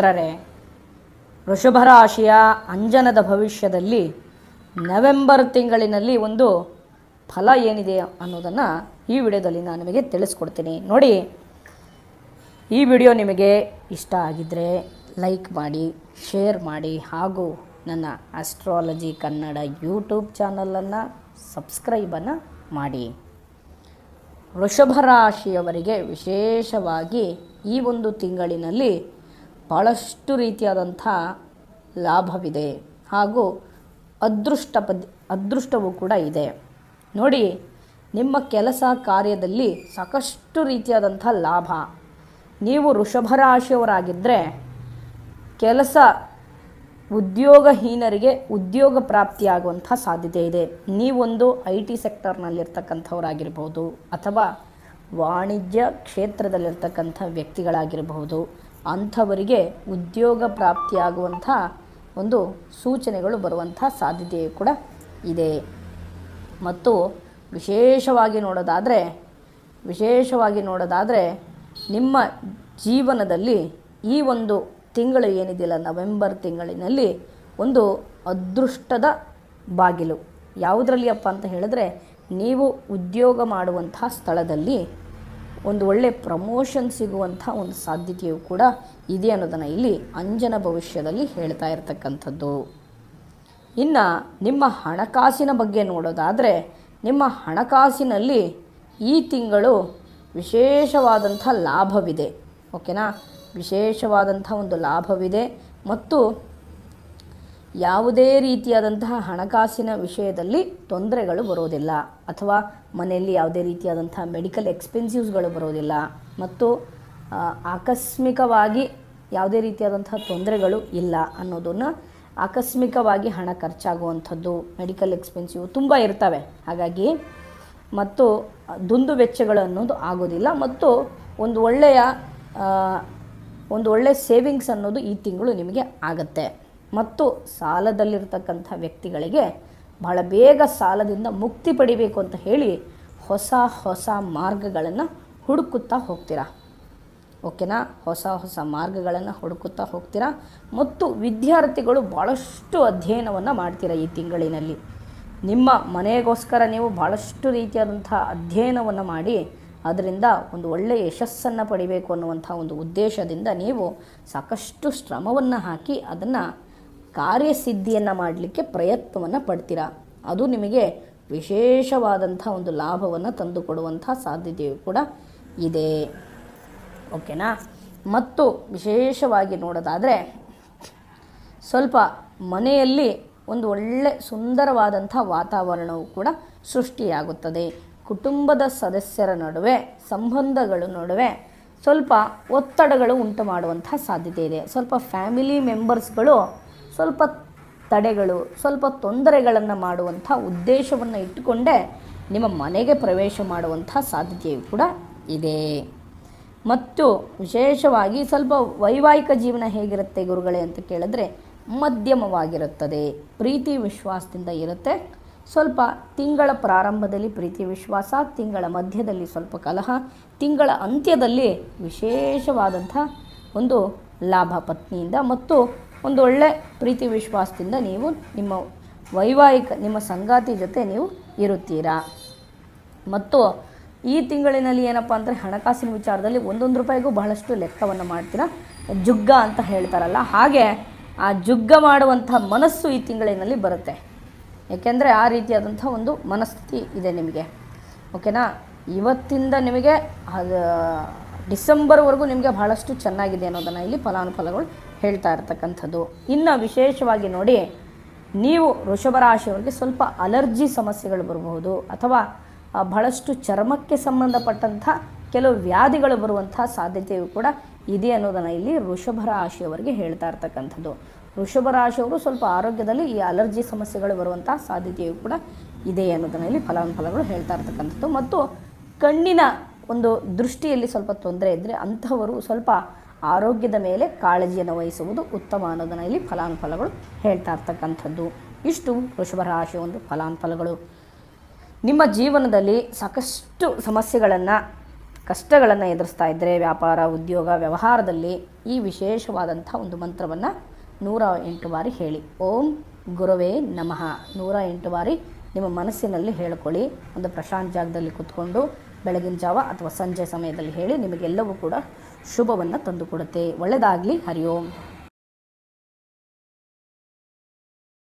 ಮಿತ್ರರೇ ವೃಷಭರಾಶಿಯ ಅಂಜನದ ಭವಿಷ್ಯದಲ್ಲಿ ನವೆಂಬರ್ ತಿಂಗಳಿನಲ್ಲಿ ಒಂದು ಫಲ ಏನಿದೆ ಅನ್ನೋದನ್ನು ಈ ವಿಡಿಯೋದಲ್ಲಿ ನಾನು ನಿಮಗೆ ತಿಳಿಸ್ಕೊಡ್ತೀನಿ ನೋಡಿ ಈ ವಿಡಿಯೋ ನಿಮಗೆ ಇಷ್ಟ ಆಗಿದ್ದರೆ ಲೈಕ್ ಮಾಡಿ ಶೇರ್ ಮಾಡಿ ಹಾಗೂ ನನ್ನ ಆಸ್ಟ್ರಾಲಜಿ ಕನ್ನಡ ಯೂಟ್ಯೂಬ್ ಚಾನಲನ್ನು ಸಬ್ಸ್ಕ್ರೈಬನ್ನು ಮಾಡಿ ವೃಷಭ ರಾಶಿಯವರಿಗೆ ವಿಶೇಷವಾಗಿ ಈ ಒಂದು ತಿಂಗಳಿನಲ್ಲಿ ಭಾಳಷ್ಟು ರೀತಿಯಾದಂಥ ಲಾಭವಿದೆ ಹಾಗೂ ಅದೃಷ್ಟ ಪದ್ ಅದೃಷ್ಟವೂ ಕೂಡ ಇದೆ ನೋಡಿ ನಿಮ್ಮ ಕೆಲಸ ಕಾರ್ಯದಲ್ಲಿ ಸಾಕಷ್ಟು ರೀತಿಯಾದಂಥ ಲಾಭ ನೀವು ವೃಷಭರಾಶಿಯವರಾಗಿದ್ದರೆ ಕೆಲಸ ಉದ್ಯೋಗಹೀನರಿಗೆ ಉದ್ಯೋಗ ಪ್ರಾಪ್ತಿಯಾಗುವಂಥ ಸಾಧ್ಯತೆ ಇದೆ ನೀವೊಂದು ಐ ಟಿ ಸೆಕ್ಟರ್ನಲ್ಲಿರ್ತಕ್ಕಂಥವರಾಗಿರ್ಬೋದು ಅಥವಾ ವಾಣಿಜ್ಯ ಕ್ಷೇತ್ರದಲ್ಲಿರ್ತಕ್ಕಂಥ ವ್ಯಕ್ತಿಗಳಾಗಿರಬಹುದು ಅಂಥವರಿಗೆ ಉದ್ಯೋಗ ಪ್ರಾಪ್ತಿಯಾಗುವಂಥ ಒಂದು ಸೂಚನೆಗಳು ಬರುವಂಥ ಸಾಧ್ಯತೆಯು ಕೂಡ ಇದೆ ಮತ್ತು ವಿಶೇಷವಾಗಿ ನೋಡೋದಾದರೆ ವಿಶೇಷವಾಗಿ ನೋಡೋದಾದರೆ ನಿಮ್ಮ ಜೀವನದಲ್ಲಿ ಈ ಒಂದು ತಿಂಗಳು ಏನಿದೆಯಲ್ಲ ನವೆಂಬರ್ ತಿಂಗಳಿನಲ್ಲಿ ಒಂದು ಅದೃಷ್ಟದ ಬಾಗಿಲು ಯಾವುದರಲ್ಲಿಯಪ್ಪ ಅಂತ ಹೇಳಿದ್ರೆ ನೀವು ಉದ್ಯೋಗ ಮಾಡುವಂತಹ ಸ್ಥಳದಲ್ಲಿ ಒಂದು ಒಳ್ಳೆಯ ಪ್ರಮೋಷನ್ ಸಿಗುವಂಥ ಒಂದು ಸಾಧ್ಯತೆಯು ಕೂಡ ಇದೆ ಅನ್ನೋದನ್ನು ಇಲ್ಲಿ ಅಂಜನ ಭವಿಷ್ಯದಲ್ಲಿ ಹೇಳ್ತಾ ಇರತಕ್ಕಂಥದ್ದು ಇನ್ನು ನಿಮ್ಮ ಹಣಕಾಸಿನ ಬಗ್ಗೆ ನೋಡೋದಾದರೆ ನಿಮ್ಮ ಹಣಕಾಸಿನಲ್ಲಿ ಈ ತಿಂಗಳು ವಿಶೇಷವಾದಂಥ ಲಾಭವಿದೆ ಓಕೆನಾ ವಿಶೇಷವಾದಂಥ ಒಂದು ಲಾಭವಿದೆ ಮತ್ತು ಯಾವುದೇ ರೀತಿಯಾದಂತಹ ಹಣಕಾಸಿನ ವಿಷಯದಲ್ಲಿ ತೊಂದರೆಗಳು ಬರೋದಿಲ್ಲ ಅಥವಾ ಮನೆಯಲ್ಲಿ ಯಾವುದೇ ರೀತಿಯಾದಂತಹ ಮೆಡಿಕಲ್ ಎಕ್ಸ್ಪೆನ್ಸಿವ್ಸ್ಗಳು ಬರೋದಿಲ್ಲ ಮತ್ತು ಆಕಸ್ಮಿಕವಾಗಿ ಯಾವುದೇ ರೀತಿಯಾದಂತಹ ತೊಂದರೆಗಳು ಇಲ್ಲ ಅನ್ನೋದನ್ನು ಆಕಸ್ಮಿಕವಾಗಿ ಹಣ ಖರ್ಚಾಗುವಂಥದ್ದು ಮೆಡಿಕಲ್ ಎಕ್ಸ್ಪೆನ್ಸಿವ್ ತುಂಬ ಇರ್ತವೆ ಹಾಗಾಗಿ ಮತ್ತು ದುಂದು ವೆಚ್ಚಗಳು ಅನ್ನೋದು ಆಗೋದಿಲ್ಲ ಮತ್ತು ಒಂದು ಒಳ್ಳೆಯ ಒಂದು ಒಳ್ಳೆಯ ಸೇವಿಂಗ್ಸ್ ಅನ್ನೋದು ಈ ತಿಂಗಳು ನಿಮಗೆ ಆಗುತ್ತೆ ಮತ್ತು ಸಾಲದಲ್ಲಿರ್ತಕ್ಕಂಥ ವ್ಯಕ್ತಿಗಳಿಗೆ ಬಹಳ ಬೇಗ ಸಾಲದಿಂದ ಮುಕ್ತಿ ಪಡಿಬೇಕು ಅಂತ ಹೇಳಿ ಹೊಸ ಹೊಸ ಮಾರ್ಗಗಳನ್ನು ಹುಡುಕುತ್ತಾ ಹೋಗ್ತೀರಾ ಓಕೆನಾ ಹೊಸ ಹೊಸ ಮಾರ್ಗಗಳನ್ನು ಹುಡುಕುತ್ತಾ ಹೋಗ್ತೀರಾ ಮತ್ತು ವಿದ್ಯಾರ್ಥಿಗಳು ಭಾಳಷ್ಟು ಅಧ್ಯಯನವನ್ನು ಮಾಡ್ತೀರಾ ಈ ತಿಂಗಳಿನಲ್ಲಿ ನಿಮ್ಮ ಮನೆಗೋಸ್ಕರ ನೀವು ಭಾಳಷ್ಟು ರೀತಿಯಾದಂಥ ಅಧ್ಯಯನವನ್ನು ಮಾಡಿ ಅದರಿಂದ ಒಂದು ಒಳ್ಳೆಯ ಯಶಸ್ಸನ್ನು ಪಡಿಬೇಕು ಅನ್ನುವಂಥ ಒಂದು ಉದ್ದೇಶದಿಂದ ನೀವು ಸಾಕಷ್ಟು ಶ್ರಮವನ್ನು ಹಾಕಿ ಅದನ್ನು ಕಾರ್ಯಸಿದ್ಧಿಯನ್ನು ಮಾಡಲಿಕ್ಕೆ ಪ್ರಯತ್ನವನ್ನು ಪಡ್ತೀರಾ ಅದು ನಿಮಗೆ ವಿಶೇಷವಾದಂಥ ಒಂದು ಲಾಭವನ್ನು ತಂದುಕೊಡುವಂಥ ಸಾಧ್ಯತೆಯು ಕೂಡ ಇದೆ ಓಕೆನಾ ಮತ್ತು ವಿಶೇಷವಾಗಿ ನೋಡೋದಾದರೆ ಸ್ವಲ್ಪ ಮನೆಯಲ್ಲಿ ಒಂದು ಒಳ್ಳೆ ಸುಂದರವಾದಂಥ ವಾತಾವರಣವು ಕೂಡ ಸೃಷ್ಟಿಯಾಗುತ್ತದೆ ಕುಟುಂಬದ ಸದಸ್ಯರ ನಡುವೆ ಸಂಬಂಧಗಳ ನಡುವೆ ಸ್ವಲ್ಪ ಒತ್ತಡಗಳು ಉಂಟು ಮಾಡುವಂಥ ಸಾಧ್ಯತೆ ಇದೆ ಸ್ವಲ್ಪ ಫ್ಯಾಮಿಲಿ ಮೆಂಬರ್ಸ್ಗಳು ಸ್ವಲ್ಪ ತಡೆಗಳು ಸ್ವಲ್ಪ ತೊಂದರೆಗಳನ್ನು ಮಾಡುವಂಥ ಉದ್ದೇಶವನ್ನು ಇಟ್ಟುಕೊಂಡೇ ನಿಮ್ಮ ಮನೆಗೆ ಪ್ರವೇಶ ಮಾಡುವಂಥ ಸಾಧ್ಯತೆಯು ಕೂಡ ಇದೆ ಮತ್ತು ವಿಶೇಷವಾಗಿ ಸ್ವಲ್ಪ ವೈವಾಹಿಕ ಜೀವನ ಹೇಗಿರುತ್ತೆ ಗುರುಗಳೇ ಅಂತ ಕೇಳಿದ್ರೆ ಮಧ್ಯಮವಾಗಿರುತ್ತದೆ ಪ್ರೀತಿ ವಿಶ್ವಾಸದಿಂದ ಇರುತ್ತೆ ಸ್ವಲ್ಪ ತಿಂಗಳ ಪ್ರಾರಂಭದಲ್ಲಿ ಪ್ರೀತಿ ವಿಶ್ವಾಸ ತಿಂಗಳ ಮಧ್ಯದಲ್ಲಿ ಸ್ವಲ್ಪ ಕಲಹ ತಿಂಗಳ ಅಂತ್ಯದಲ್ಲಿ ವಿಶೇಷವಾದಂಥ ಒಂದು ಲಾಭ ಪತ್ನಿಯಿಂದ ಮತ್ತು ಒಂದು ಒಳ್ಳೆ ಪ್ರೀತಿ ವಿಶ್ವಾಸದಿಂದ ನೀವು ನಿಮ್ಮ ವೈವಾಹಿಕ ನಿಮ್ಮ ಸಂಗಾತಿ ಜೊತೆ ನೀವು ಇರುತ್ತೀರಾ ಮತ್ತು ಈ ತಿಂಗಳಿನಲ್ಲಿ ಏನಪ್ಪ ಅಂದರೆ ಹಣಕಾಸಿನ ವಿಚಾರದಲ್ಲಿ ಒಂದೊಂದು ರೂಪಾಯಿಗೂ ಬಹಳಷ್ಟು ಲೆಕ್ಕವನ್ನು ಮಾಡ್ತೀರಾ ಜುಗ್ಗ ಅಂತ ಹೇಳ್ತಾರಲ್ಲ ಹಾಗೆ ಆ ಜುಗ್ಗ ಮಾಡುವಂಥ ಮನಸ್ಸು ಈ ತಿಂಗಳಿನಲ್ಲಿ ಬರುತ್ತೆ ಏಕೆಂದರೆ ಆ ರೀತಿಯಾದಂಥ ಒಂದು ಮನಸ್ಥಿತಿ ಇದೆ ನಿಮಗೆ ಓಕೆನಾ ಇವತ್ತಿಂದ ನಿಮಗೆ ಅದು ಡಿಸೆಂಬರ್ವರೆಗೂ ನಿಮಗೆ ಬಹಳಷ್ಟು ಚೆನ್ನಾಗಿದೆ ಅನ್ನೋದನ್ನು ಇಲ್ಲಿ ಫಲಾನುಫಲಗಳು ಹೇಳ್ತಾ ಇರ್ತಕ್ಕಂಥದ್ದು ಇನ್ನು ವಿಶೇಷವಾಗಿ ನೋಡಿ ನೀವು ರಾಶಿಯವರಿಗೆ ಸ್ವಲ್ಪ ಅಲರ್ಜಿ ಸಮಸ್ಯೆಗಳು ಬರಬಹುದು ಅಥವಾ ಬಹಳಷ್ಟು ಚರ್ಮಕ್ಕೆ ಸಂಬಂಧಪಟ್ಟಂಥ ಕೆಲವು ವ್ಯಾಧಿಗಳು ಬರುವಂಥ ಸಾಧ್ಯತೆಯು ಕೂಡ ಇದೆ ಅನ್ನೋದನ್ನು ಇಲ್ಲಿ ವೃಷಭ ರಾಶಿಯವರಿಗೆ ಹೇಳ್ತಾ ಇರ್ತಕ್ಕಂಥದ್ದು ವೃಷಭ ರಾಶಿಯವರು ಸ್ವಲ್ಪ ಆರೋಗ್ಯದಲ್ಲಿ ಈ ಅಲರ್ಜಿ ಸಮಸ್ಯೆಗಳು ಬರುವಂಥ ಸಾಧ್ಯತೆಯು ಕೂಡ ಇದೆ ಅನ್ನೋದನ್ನು ಇಲ್ಲಿ ಫಲಾನುಫಲಗಳು ಹೇಳ್ತಾ ಇರ್ತಕ್ಕಂಥದ್ದು ಮತ್ತು ಕಣ್ಣಿನ ಒಂದು ದೃಷ್ಟಿಯಲ್ಲಿ ಸ್ವಲ್ಪ ತೊಂದರೆ ಇದ್ದರೆ ಅಂಥವರು ಸ್ವಲ್ಪ ಆರೋಗ್ಯದ ಮೇಲೆ ಕಾಳಜಿಯನ್ನು ವಹಿಸುವುದು ಉತ್ತಮ ಅನ್ನೋದನ್ನು ಇಲ್ಲಿ ಫಲಾನುಫಲಗಳು ಹೇಳ್ತಾ ಇರ್ತಕ್ಕಂಥದ್ದು ಇಷ್ಟು ರಾಶಿ ಒಂದು ಫಲಾನುಫಲಗಳು ನಿಮ್ಮ ಜೀವನದಲ್ಲಿ ಸಾಕಷ್ಟು ಸಮಸ್ಯೆಗಳನ್ನು ಕಷ್ಟಗಳನ್ನು ಎದುರಿಸ್ತಾ ಇದ್ದರೆ ವ್ಯಾಪಾರ ಉದ್ಯೋಗ ವ್ಯವಹಾರದಲ್ಲಿ ಈ ವಿಶೇಷವಾದಂಥ ಒಂದು ಮಂತ್ರವನ್ನು ನೂರ ಎಂಟು ಬಾರಿ ಹೇಳಿ ಓಂ ಗುರುವೇ ನಮಃ ನೂರ ಎಂಟು ಬಾರಿ ನಿಮ್ಮ ಮನಸ್ಸಿನಲ್ಲಿ ಹೇಳಿಕೊಳ್ಳಿ ಒಂದು ಪ್ರಶಾಂತ ಜಾಗದಲ್ಲಿ ಕೂತ್ಕೊಂಡು ಬೆಳಗಿನ ಜಾವ ಅಥವಾ ಸಂಜೆ ಸಮಯದಲ್ಲಿ ಹೇಳಿ ನಿಮಗೆಲ್ಲವೂ ಕೂಡ ಶುಭವನ್ನು ತಂದುಕೊಡುತ್ತೆ ಒಳ್ಳೆಯದಾಗಲಿ ಹರಿಯೋಂ